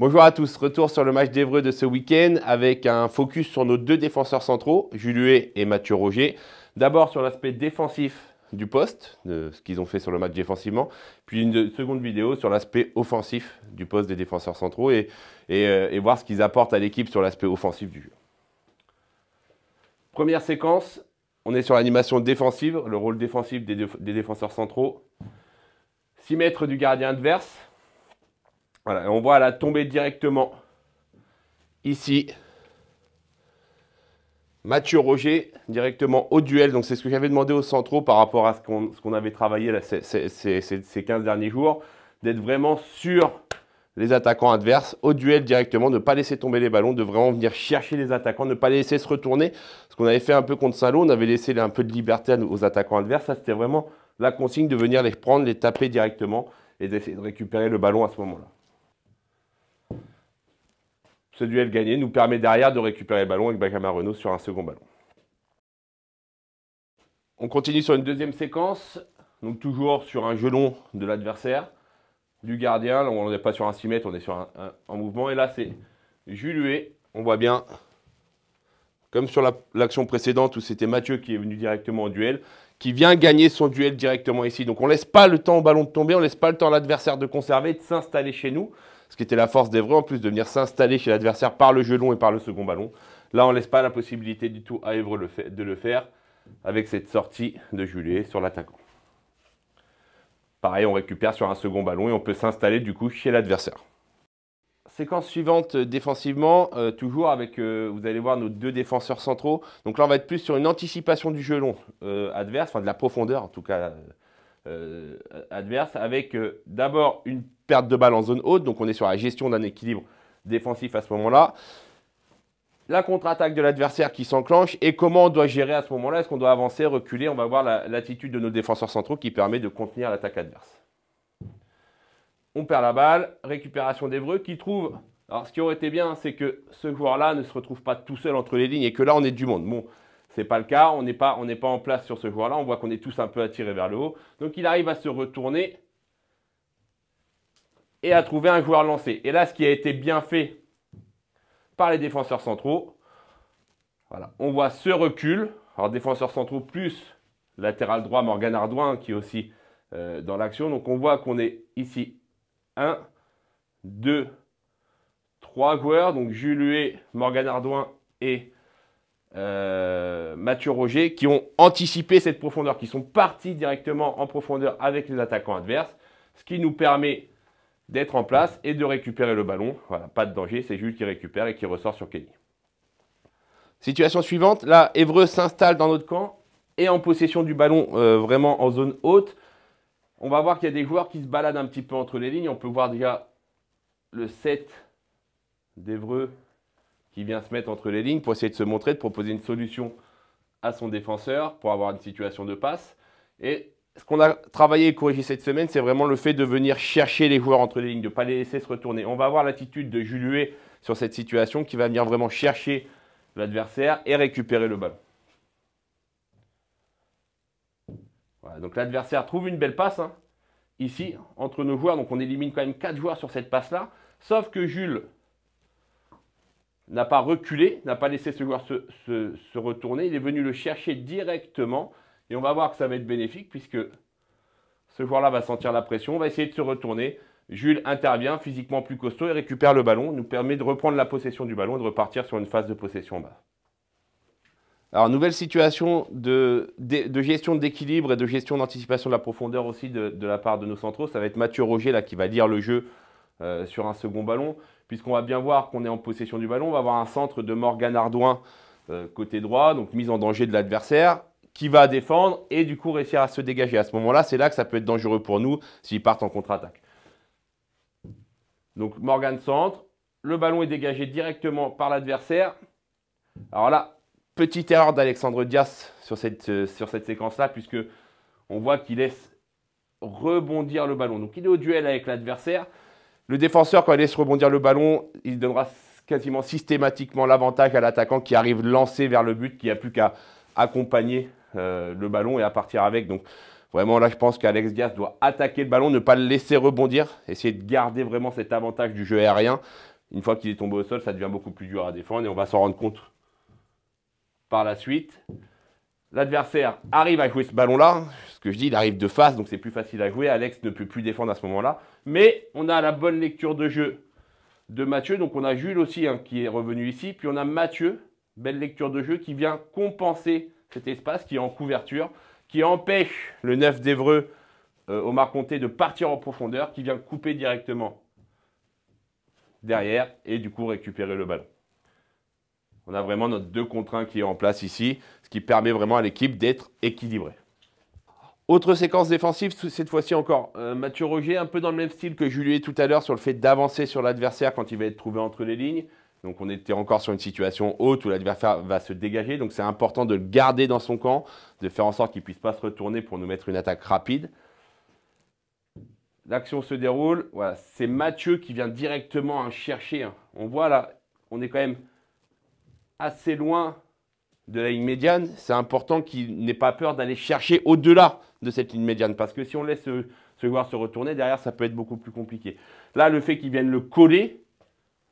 Bonjour à tous, retour sur le match d'Evreux de ce week-end avec un focus sur nos deux défenseurs centraux, Julien et Mathieu Roger. D'abord sur l'aspect défensif du poste, de ce qu'ils ont fait sur le match défensivement, puis une seconde vidéo sur l'aspect offensif du poste des défenseurs centraux euh, et, voir ce qu'ils apportent à l'équipe sur l'aspect offensif du jeu. Première séquence, on est sur l'animation défensive, le rôle défensif des, des défenseurs centraux. 6 mètres du gardien adverse, voilà, on voit la tomber directement ici. Mathieu Roger directement au duel. Donc c'est ce que j'avais demandé au centraux par rapport à ce qu'on avait travaillé ces, 15 derniers jours, d'être vraiment sur les attaquants adverses au duel directement, ne pas laisser tomber les ballons, de vraiment venir chercher les attaquants, ne pas les laisser se retourner. Ce qu'on avait fait un peu contre salon on avait laissé un peu de liberté aux attaquants adverses. Ça c'était vraiment la consigne de venir les prendre, les taper directement et d'essayer de récupérer le ballon à ce moment-là. Ce duel gagné nous permet derrière de récupérer le ballon avec Benjamin Renault sur un second ballon. On continue sur une deuxième séquence, donc toujours sur un gelon de l'adversaire, du gardien. on n'est pas sur un 6 mètres, on est sur un, mouvement. Et là, c'est Julué. On voit bien, comme sur l'action précédente où c'était Mathieu qui est venu directement en duel, qui vient gagner son duel directement ici. Donc on ne laisse pas le temps au ballon de tomber, on ne laisse pas le temps à l'adversaire de conserver, de s'installer chez nous ce qui était la force d'Evreux en plus de venir s'installer chez l'adversaire par le jeu long et par le second ballon. Là, on ne laisse pas la possibilité du tout à Evreux de le faire avec cette sortie de Julier sur l'attaquant. Pareil, on récupère sur un second ballon et on peut s'installer du coup chez l'adversaire. Séquence suivante euh, défensivement, euh, toujours avec, euh, vous allez voir, nos deux défenseurs centraux. Donc là, on va être plus sur une anticipation du jeu long adverse, enfin de la profondeur en tout cas adverse, avec d'abord une perte de balle en zone haute. Donc on est sur la gestion d'un équilibre défensif à ce moment-là. La contre-attaque de l'adversaire qui s'enclenche et comment on doit gérer à ce moment-là. Est-ce qu'on doit avancer, reculer On va voir l'attitude de nos défenseurs centraux qui permet de contenir l'attaque adverse. On perd la balle, récupération d'Evreux qui trouve. Alors ce qui aurait été bien, c'est que ce joueur-là ne se retrouve pas tout seul entre les lignes et que là on est du monde. Bon, c'est pas le cas, on n'est pas, pas en place sur ce joueur-là, on voit qu'on est tous un peu attirés vers le haut. Donc il arrive à se retourner et à trouver un joueur lancé. Et là, ce qui a été bien fait par les défenseurs centraux, voilà, on voit ce recul. Alors, défenseurs centraux plus latéral droit, Morgan Ardouin, qui est aussi euh, dans l'action. Donc, on voit qu'on est ici 1, 2, 3 joueurs. Donc, Jules Morgan Ardouin et euh, Mathieu Roger, qui ont anticipé cette profondeur, qui sont partis directement en profondeur avec les attaquants adverses, ce qui nous permet d'être en place et de récupérer le ballon. Voilà, pas de danger, c'est juste qu'il récupère et qu'il ressort sur Kelly. Situation suivante, là, Évreux s'installe dans notre camp et en possession du ballon euh, vraiment en zone haute. On va voir qu'il y a des joueurs qui se baladent un petit peu entre les lignes. On peut voir déjà le 7 d'Evreux qui vient se mettre entre les lignes pour essayer de se montrer, de proposer une solution à son défenseur pour avoir une situation de passe. Et ce qu'on a travaillé et corrigé cette semaine, c'est vraiment le fait de venir chercher les joueurs entre les lignes, de ne pas les laisser se retourner. On va avoir l'attitude de Jules Huet sur cette situation qui va venir vraiment chercher l'adversaire et récupérer le ballon. Voilà, donc l'adversaire trouve une belle passe hein, ici entre nos joueurs. Donc on élimine quand même 4 joueurs sur cette passe-là. Sauf que Jules n'a pas reculé, n'a pas laissé ce joueur se retourner. Il est venu le chercher directement et on va voir que ça va être bénéfique puisque ce joueur-là va sentir la pression, on va essayer de se retourner. Jules intervient, physiquement plus costaud, et récupère le ballon, nous permet de reprendre la possession du ballon et de repartir sur une phase de possession bas. Alors, nouvelle situation de, gestion d'équilibre et de gestion d'anticipation de la profondeur aussi de, la part de nos centraux. Ça va être Mathieu Roger là, qui va lire le jeu euh, sur un second ballon, puisqu'on va bien voir qu'on est en possession du ballon. On va avoir un centre de Morgan Ardouin euh, côté droit, donc mise en danger de l'adversaire qui va défendre et du coup réussir à se dégager. À ce moment-là, c'est là que ça peut être dangereux pour nous s'ils partent en contre-attaque. Donc Morgan centre, le ballon est dégagé directement par l'adversaire. Alors là, petite erreur d'Alexandre Dias sur cette, euh, sur cette séquence-là, puisque on voit qu'il laisse rebondir le ballon. Donc il est au duel avec l'adversaire. Le défenseur, quand il laisse rebondir le ballon, il donnera quasiment systématiquement l'avantage à l'attaquant qui arrive lancé vers le but, qui n'a plus qu'à accompagner euh, le ballon et à partir avec. Donc vraiment là, je pense qu'Alex Diaz doit attaquer le ballon, ne pas le laisser rebondir, essayer de garder vraiment cet avantage du jeu aérien. Une fois qu'il est tombé au sol, ça devient beaucoup plus dur à défendre et on va s'en rendre compte par la suite. L'adversaire arrive à jouer ce ballon-là. Ce que je dis, il arrive de face, donc c'est plus facile à jouer. Alex ne peut plus défendre à ce moment-là. Mais on a la bonne lecture de jeu de Mathieu. Donc on a Jules aussi hein, qui est revenu ici. Puis on a Mathieu, belle lecture de jeu, qui vient compenser cet espace qui est en couverture, qui empêche le 9 d'Evreux au euh, Marconté de partir en profondeur, qui vient couper directement derrière et du coup récupérer le ballon. On a vraiment notre deux contre qui est en place ici, ce qui permet vraiment à l'équipe d'être équilibrée. Autre séquence défensive, cette fois-ci encore, euh, Mathieu Roger, un peu dans le même style que Julien tout à l'heure sur le fait d'avancer sur l'adversaire quand il va être trouvé entre les lignes. Donc on était encore sur une situation haute où l'adversaire va se dégager. Donc c'est important de le garder dans son camp, de faire en sorte qu'il ne puisse pas se retourner pour nous mettre une attaque rapide. L'action se déroule. Voilà, c'est Mathieu qui vient directement hein, chercher. Hein. On voit là, on est quand même assez loin de la ligne médiane. C'est important qu'il n'ait pas peur d'aller chercher au-delà de cette ligne médiane. Parce que si on laisse ce, euh, ce, joueur se retourner, derrière, ça peut être beaucoup plus compliqué. Là, le fait qu'il vienne le coller,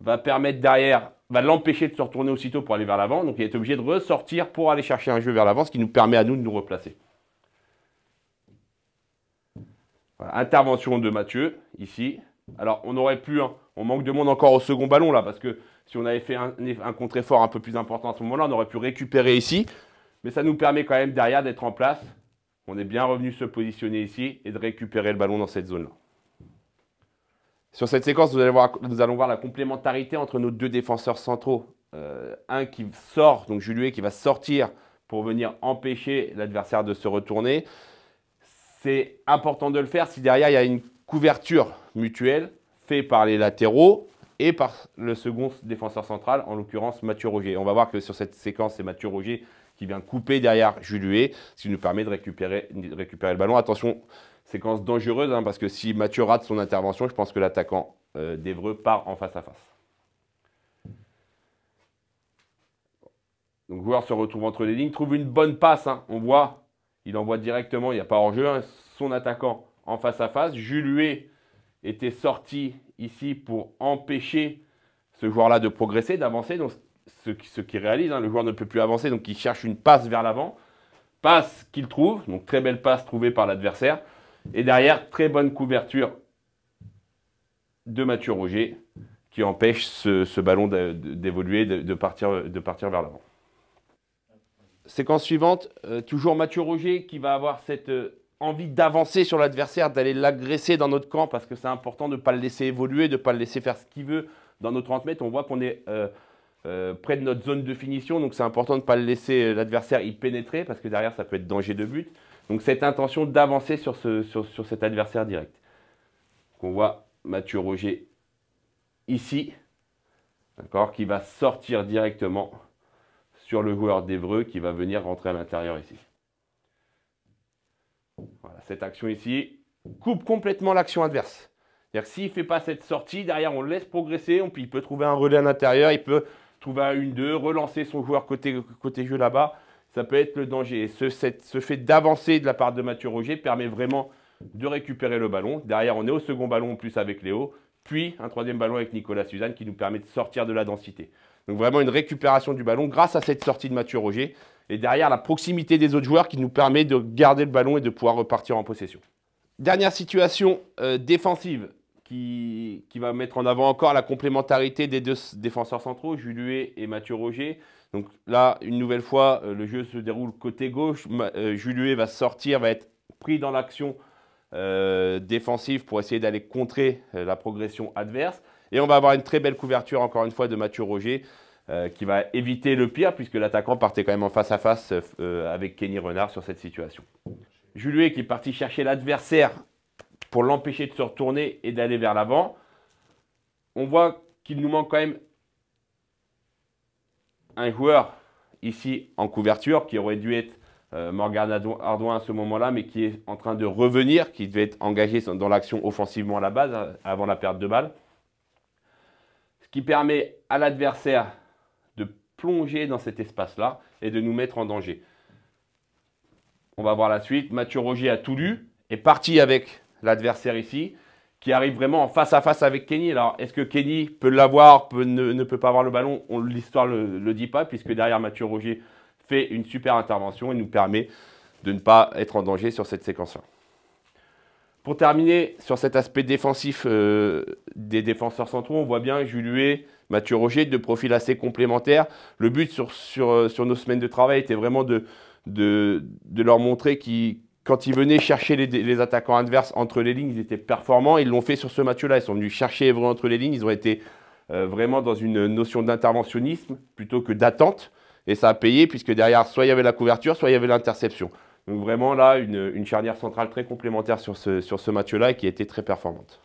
va permettre derrière, va l'empêcher de se retourner aussitôt pour aller vers l'avant. Donc il est obligé de ressortir pour aller chercher un jeu vers l'avant, ce qui nous permet à nous de nous replacer. intervention de Mathieu, ici. Alors on aurait pu, hein, on manque de monde encore au second ballon là, parce que si on avait fait un, un contre-effort un peu plus important à ce moment-là, on aurait pu récupérer ici. Mais ça nous permet quand même derrière d'être en place. On est bien revenu se positionner ici et de récupérer le ballon dans cette zone-là. Sur cette séquence, nous allons voir la complémentarité entre nos deux défenseurs centraux. Euh, un qui sort, donc Juluet, qui va sortir pour venir empêcher l'adversaire de se retourner. C'est important de le faire si derrière il y a une couverture mutuelle faite par les latéraux et par le second défenseur central, en l'occurrence Mathieu Roger. On va voir que sur cette séquence, c'est Mathieu Roger qui vient couper derrière Julué, ce qui nous permet de récupérer le ballon. Attention, séquence dangereuse, hein, parce que si Mathieu rate son intervention, je pense que l'attaquant euh, d'Evreux part en face à face. Donc, le joueur se retrouve entre les lignes, trouve une bonne passe. Hein. on voit, il envoie directement, il n'y a pas en jeu hein, son attaquant en face à face. Julué était sorti ici pour empêcher ce joueur-là de progresser, d'avancer. Donc, ce, ce qu'il réalise, le joueur ne peut plus avancer, donc il cherche une passe vers l'avant. Passe qu'il trouve, donc très belle passe trouvée par l'adversaire. Et derrière, très bonne couverture de Mathieu Roger qui empêche ce, ballon d'évoluer, de, partir, de partir vers l'avant. Séquence suivante, euh, toujours Mathieu Roger qui va avoir cette euh, envie d'avancer sur l'adversaire, d'aller l'agresser dans notre camp parce que c'est important de ne pas le laisser évoluer, de ne pas le laisser faire ce qu'il veut. Dans nos 30 mètres, on voit qu'on est euh, près de notre zone de finition, donc c'est important de ne pas laisser l'adversaire y pénétrer parce que derrière ça peut être danger de but. Donc cette intention d'avancer sur, cet adversaire direct. On voit Mathieu Roger ici, d'accord, qui va sortir directement sur le joueur d'Evreux qui va venir rentrer à l'intérieur ici. cette action ici coupe complètement l'action adverse. cest s'il ne fait pas cette sortie, derrière on le laisse progresser, il peut trouver un relais à l'intérieur, il peut trouver un 1-2, relancer son joueur côté jeu là-bas ça peut être le danger. Et ce, fait d'avancer de la part de Mathieu Roger permet vraiment de récupérer le ballon. Derrière, on est au second ballon en plus avec Léo, puis un troisième ballon avec Nicolas Suzanne qui nous permet de sortir de la densité. Donc vraiment une récupération du ballon grâce à cette sortie de Mathieu Roger. Et derrière, la proximité des autres joueurs qui nous permet de garder le ballon et de pouvoir repartir en possession. Dernière situation euh, défensive qui, va mettre en avant encore la complémentarité des deux défenseurs centraux, Julué et Mathieu Roger. Donc là, une nouvelle fois, euh, le jeu se déroule côté gauche. Euh, Julué va sortir, va être pris dans l'action euh, défensive pour essayer d'aller contrer la progression adverse. Et on va avoir une très belle couverture, encore une fois, de Mathieu Roger, qui va éviter le pire, puisque l'attaquant partait quand même en face à face avec Kenny Renard sur cette situation. Julué qui est parti chercher l'adversaire pour l'empêcher de se retourner et d'aller vers l'avant. On voit qu'il nous manque quand même un joueur ici en couverture qui aurait dû être euh, Morgan Ardouin à ce moment-là, mais qui est en train de revenir, qui devait être engagé dans l'action offensivement à la base, euh, avant la perte de balle. Ce qui permet à l'adversaire de plonger dans cet espace-là et de nous mettre en danger. On va voir la suite. Mathieu Roger a tout lu, est parti avec l'adversaire ici qui arrive vraiment en face à face avec Kenny. Alors, est-ce que Kenny peut l'avoir, ne, peut pas avoir le ballon L'histoire ne le, dit pas, puisque derrière Mathieu Roger fait une super intervention et nous permet de ne pas être en danger sur cette séquence-là. Pour terminer sur cet aspect défensif euh, des défenseurs centraux, on voit bien Juluet, Mathieu Roger, de profils assez complémentaires. Le but euh, sur, nos semaines de travail était vraiment de, de leur montrer qu'ils quand ils venaient chercher les, attaquants adverses entre les lignes, ils étaient performants. Ils l'ont fait sur ce match-là. Ils sont venus chercher Evreux entre les lignes. Ils ont été euh, vraiment dans une notion d'interventionnisme plutôt que d'attente. Et ça a payé puisque derrière, soit il y avait la couverture, soit il y avait l'interception. Donc vraiment là, une, charnière centrale très complémentaire sur ce, sur ce match-là et qui a été très performante.